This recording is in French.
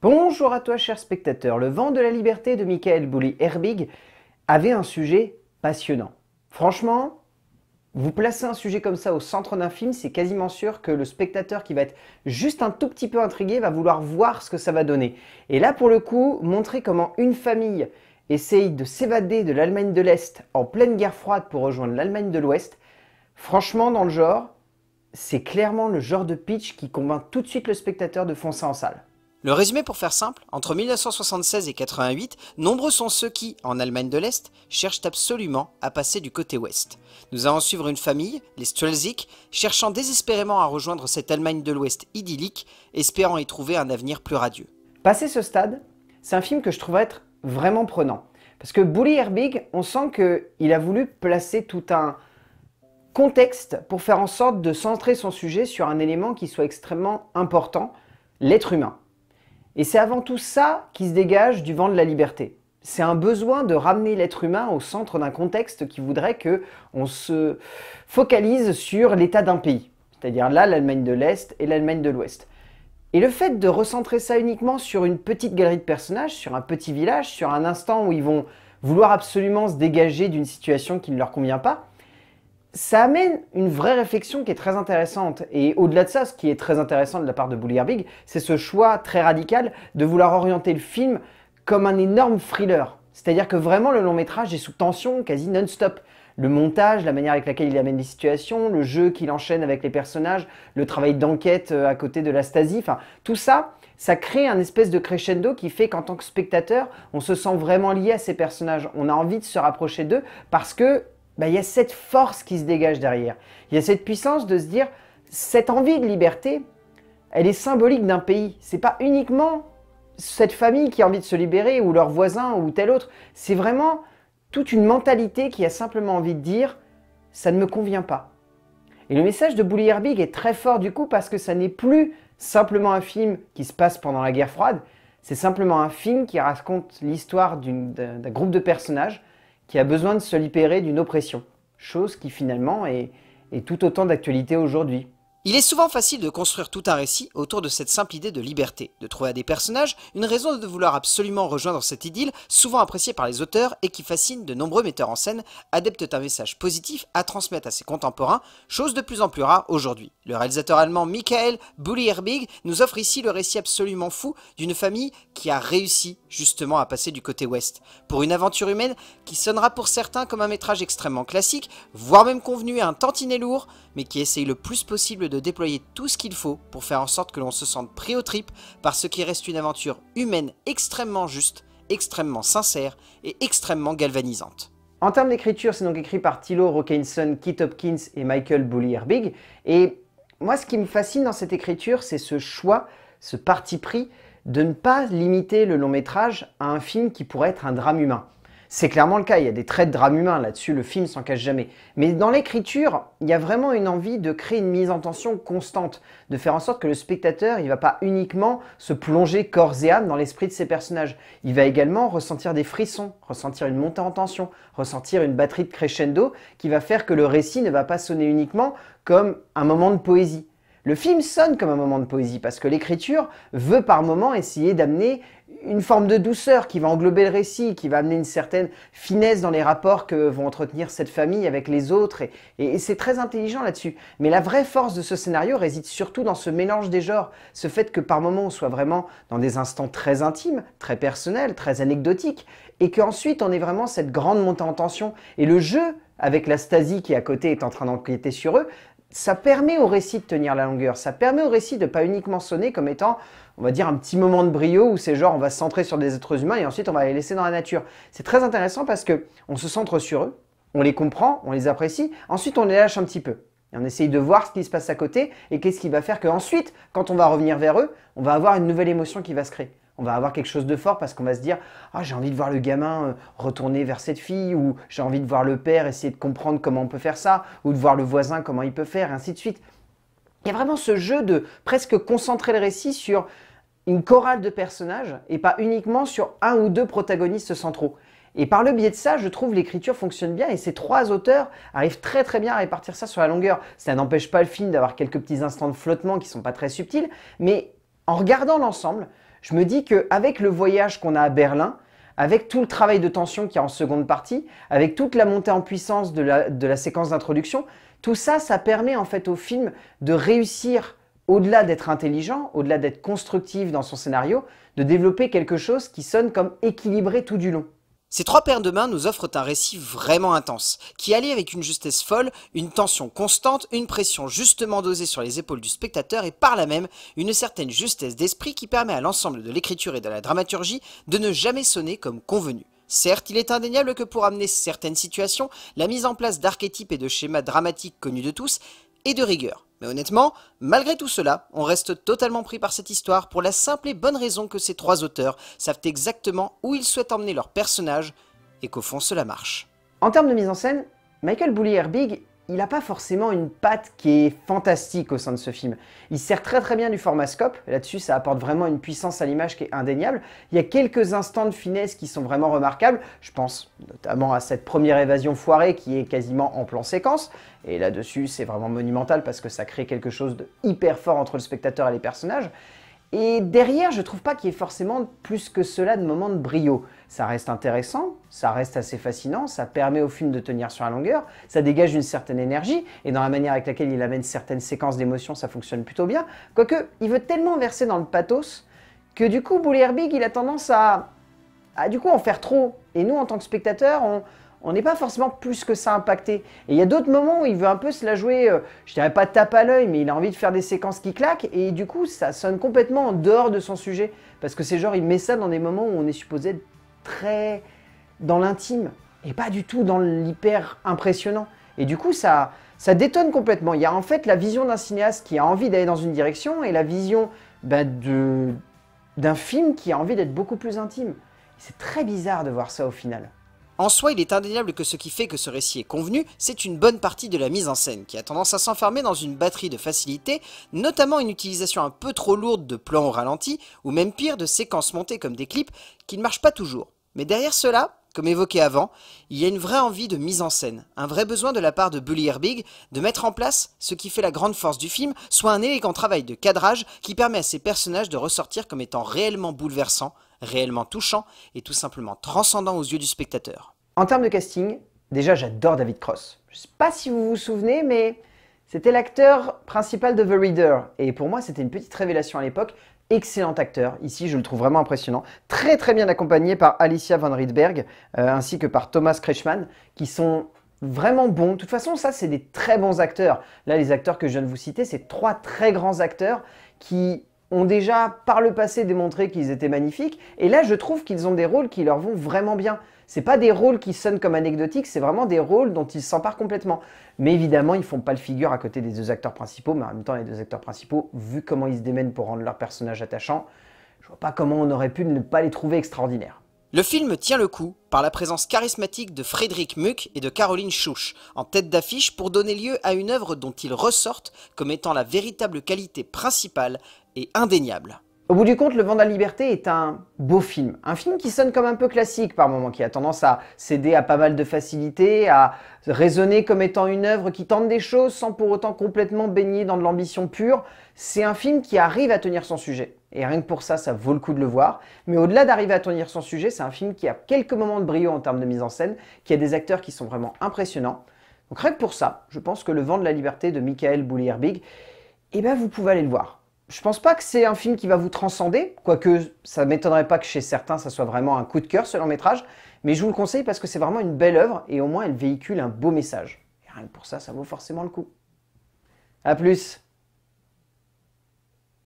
Bonjour à toi, cher spectateur, Le vent de la liberté de Michael Bouli-Herbig avait un sujet passionnant. Franchement, vous placez un sujet comme ça au centre d'un film, c'est quasiment sûr que le spectateur qui va être juste un tout petit peu intrigué va vouloir voir ce que ça va donner. Et là, pour le coup, montrer comment une famille essaye de s'évader de l'Allemagne de l'Est en pleine guerre froide pour rejoindre l'Allemagne de l'Ouest, franchement, dans le genre, c'est clairement le genre de pitch qui convainc tout de suite le spectateur de foncer en salle. Le résumé pour faire simple, entre 1976 et 88, nombreux sont ceux qui, en Allemagne de l'Est, cherchent absolument à passer du côté ouest. Nous allons suivre une famille, les Strelzik, cherchant désespérément à rejoindre cette Allemagne de l'Ouest idyllique, espérant y trouver un avenir plus radieux. Passer ce stade, c'est un film que je trouve être vraiment prenant. Parce que Bully Herbig, on sent qu'il a voulu placer tout un contexte pour faire en sorte de centrer son sujet sur un élément qui soit extrêmement important, l'être humain. Et c'est avant tout ça qui se dégage du vent de la liberté. C'est un besoin de ramener l'être humain au centre d'un contexte qui voudrait que on se focalise sur l'état d'un pays, c'est-à-dire là l'Allemagne de l'Est et l'Allemagne de l'Ouest. Et le fait de recentrer ça uniquement sur une petite galerie de personnages, sur un petit village, sur un instant où ils vont vouloir absolument se dégager d'une situation qui ne leur convient pas, ça amène une vraie réflexion qui est très intéressante. Et au-delà de ça, ce qui est très intéressant de la part de Bully big c'est ce choix très radical de vouloir orienter le film comme un énorme thriller. C'est-à-dire que vraiment le long métrage est sous tension quasi non-stop. Le montage, la manière avec laquelle il amène les situations, le jeu qu'il enchaîne avec les personnages, le travail d'enquête euh, à côté de la Stasi, tout ça, ça crée un espèce de crescendo qui fait qu'en tant que spectateur, on se sent vraiment lié à ces personnages. On a envie de se rapprocher d'eux parce que bah, il y a cette force qui se dégage derrière. Il y a cette puissance de se dire, cette envie de liberté, elle est symbolique d'un pays. Ce n'est pas uniquement cette famille qui a envie de se libérer ou leur voisin ou tel autre. C'est vraiment toute une mentalité qui a simplement envie de dire, ça ne me convient pas. Et le message de Bully Herbig est très fort du coup parce que ça n'est plus simplement un film qui se passe pendant la guerre froide, c'est simplement un film qui raconte l'histoire d'un groupe de personnages qui a besoin de se libérer d'une oppression, chose qui finalement est, tout autant d'actualité aujourd'hui. Il est souvent facile de construire tout un récit autour de cette simple idée de liberté, de trouver à des personnages une raison de vouloir absolument rejoindre cette idylle, souvent appréciée par les auteurs et qui fascine de nombreux metteurs en scène, adeptes d'un message positif à transmettre à ses contemporains, chose de plus en plus rare aujourd'hui. Le réalisateur allemand Michael bullierbig nous offre ici le récit absolument fou d'une famille qui a réussi justement à passer du côté ouest, pour une aventure humaine qui sonnera pour certains comme un métrage extrêmement classique, voire même convenu à un tantinet lourd, mais qui essaye le plus possible de déployer tout ce qu'il faut pour faire en sorte que l'on se sente pris au trip par ce qui reste une aventure humaine extrêmement juste, extrêmement sincère et extrêmement galvanisante. En termes d'écriture, c'est donc écrit par Thilo Rockinson, Keith Hopkins et Michael Bully Herbig. Et moi, ce qui me fascine dans cette écriture, c'est ce choix, ce parti pris de ne pas limiter le long métrage à un film qui pourrait être un drame humain. C'est clairement le cas, il y a des traits de drame humain là-dessus, le film s'en cache jamais. Mais dans l'écriture, il y a vraiment une envie de créer une mise en tension constante, de faire en sorte que le spectateur, il va pas uniquement se plonger corps et âme dans l'esprit de ses personnages, il va également ressentir des frissons, ressentir une montée en tension, ressentir une batterie de crescendo qui va faire que le récit ne va pas sonner uniquement comme un moment de poésie. Le film sonne comme un moment de poésie parce que l'écriture veut par moments essayer d'amener une forme de douceur qui va englober le récit, qui va amener une certaine finesse dans les rapports que vont entretenir cette famille avec les autres, et, c'est très intelligent là-dessus. Mais la vraie force de ce scénario réside surtout dans ce mélange des genres, ce fait que par moments on soit vraiment dans des instants très intimes, très personnels, très anecdotiques, et qu'ensuite on ait vraiment cette grande montée en tension, et le jeu avec la Stasi qui à côté est en train d'enquêter sur eux, ça permet au récit de tenir la longueur, ça permet au récit de pas uniquement sonner comme étant, on va dire, un petit moment de brio où c'est genre on va se centrer sur des êtres humains et ensuite on va les laisser dans la nature. C'est très intéressant parce que on se centre sur eux, on les comprend, on les apprécie, ensuite on les lâche un petit peu. Et on essaye de voir ce qui se passe à côté et qu'est-ce qui va faire qu'ensuite, quand on va revenir vers eux, on va avoir une nouvelle émotion qui va se créer on va avoir quelque chose de fort parce qu'on va se dire ah j'ai envie de voir le gamin euh, retourner vers cette fille ou j'ai envie de voir le père essayer de comprendre comment on peut faire ça ou de voir le voisin comment il peut faire et ainsi de suite. Il y a vraiment ce jeu de presque concentrer le récit sur une chorale de personnages et pas uniquement sur un ou deux protagonistes centraux. Et par le biais de ça, je trouve l'écriture fonctionne bien et ces trois auteurs arrivent très très bien à répartir ça sur la longueur. Ça n'empêche pas le film d'avoir quelques petits instants de flottement qui sont pas très subtils, mais en regardant l'ensemble, je me dis qu'avec le voyage qu'on a à Berlin, avec tout le travail de tension qu'il y a en seconde partie, avec toute la montée en puissance de la, de la séquence d'introduction, tout ça, ça permet en fait au film de réussir, au-delà d'être intelligent, au-delà d'être constructif dans son scénario, de développer quelque chose qui sonne comme équilibré tout du long. Ces trois paires de mains nous offrent un récit vraiment intense, qui allie avec une justesse folle, une tension constante, une pression justement dosée sur les épaules du spectateur et par là même une certaine justesse d'esprit qui permet à l'ensemble de l'écriture et de la dramaturgie de ne jamais sonner comme convenu. Certes, il est indéniable que pour amener certaines situations, la mise en place d'archétypes et de schémas dramatiques connus de tous est de rigueur. Mais honnêtement, malgré tout cela, on reste totalement pris par cette histoire pour la simple et bonne raison que ces trois auteurs savent exactement où ils souhaitent emmener leurs personnages et qu'au fond cela marche. En termes de mise en scène, Michael Bully big il n'a pas forcément une patte qui est fantastique au sein de ce film. Il sert très très bien du format scope, là-dessus ça apporte vraiment une puissance à l'image qui est indéniable. Il y a quelques instants de finesse qui sont vraiment remarquables, je pense notamment à cette première évasion foirée qui est quasiment en plan séquence, et là-dessus c'est vraiment monumental parce que ça crée quelque chose de hyper fort entre le spectateur et les personnages. Et derrière, je trouve pas qu'il y ait forcément plus que cela de moments de brio. Ça reste intéressant, ça reste assez fascinant, ça permet au film de tenir sur la longueur, ça dégage une certaine énergie, et dans la manière avec laquelle il amène certaines séquences d'émotions, ça fonctionne plutôt bien. Quoique, il veut tellement verser dans le pathos que du coup, Bully Herbig, il a tendance à, à du coup en faire trop. Et nous, en tant que spectateurs, on, on n'est pas forcément plus que ça impacté. Et il y a d'autres moments où il veut un peu se la jouer, euh, je dirais pas tape à l'œil, mais il a envie de faire des séquences qui claquent, et du coup, ça sonne complètement en dehors de son sujet. Parce que c'est genre, il met ça dans des moments où on est supposé être très dans l'intime, et pas du tout dans l'hyper impressionnant. Et du coup, ça, ça détonne complètement. Il y a en fait la vision d'un cinéaste qui a envie d'aller dans une direction, et la vision bah, d'un film qui a envie d'être beaucoup plus intime. C'est très bizarre de voir ça au final. En soi, il est indéniable que ce qui fait que ce récit est convenu, c'est une bonne partie de la mise en scène, qui a tendance à s'enfermer dans une batterie de facilité, notamment une utilisation un peu trop lourde de plans au ralenti, ou même pire de séquences montées comme des clips, qui ne marchent pas toujours. Mais derrière cela, comme évoqué avant, il y a une vraie envie de mise en scène, un vrai besoin de la part de Bully Herbig de mettre en place ce qui fait la grande force du film, soit un élégant travail de cadrage qui permet à ces personnages de ressortir comme étant réellement bouleversants, réellement touchants et tout simplement transcendants aux yeux du spectateur. En termes de casting, déjà j'adore David Cross. Je sais pas si vous vous souvenez, mais c'était l'acteur principal de The Reader, et pour moi c'était une petite révélation à l'époque, excellent acteur. Ici, je le trouve vraiment impressionnant. Très très bien accompagné par Alicia Van Riedberg euh, ainsi que par Thomas Kretschmann qui sont vraiment bons. De toute façon, ça, c'est des très bons acteurs. Là, les acteurs que je viens de vous citer, c'est trois très grands acteurs qui ont déjà par le passé démontré qu'ils étaient magnifiques. Et là, je trouve qu'ils ont des rôles qui leur vont vraiment bien. C'est pas des rôles qui sonnent comme anecdotiques, c'est vraiment des rôles dont ils s'emparent complètement. Mais évidemment, ils font pas le figure à côté des deux acteurs principaux, mais en même temps, les deux acteurs principaux, vu comment ils se démènent pour rendre leur personnage attachants, je vois pas comment on aurait pu ne pas les trouver extraordinaires. Le film tient le coup par la présence charismatique de Frédéric Muck et de Caroline Schouch en tête d'affiche pour donner lieu à une œuvre dont ils ressortent comme étant la véritable qualité principale et indéniable. Au bout du compte, Le Vent de la Liberté est un beau film. Un film qui sonne comme un peu classique par moments, qui a tendance à céder à pas mal de facilités, à raisonner comme étant une œuvre qui tente des choses sans pour autant complètement baigner dans de l'ambition pure. C'est un film qui arrive à tenir son sujet. Et rien que pour ça, ça vaut le coup de le voir. Mais au-delà d'arriver à tenir son sujet, c'est un film qui a quelques moments de brio en termes de mise en scène, qui a des acteurs qui sont vraiment impressionnants. Donc rien que pour ça, je pense que Le Vent de la Liberté de Michael Boulier-Big, eh ben vous pouvez aller le voir je pense pas que c'est un film qui va vous transcender, quoique ça m'étonnerait pas que chez certains ça soit vraiment un coup de cœur ce long métrage, mais je vous le conseille parce que c'est vraiment une belle œuvre et au moins elle véhicule un beau message. Et rien que pour ça, ça vaut forcément le coup. A plus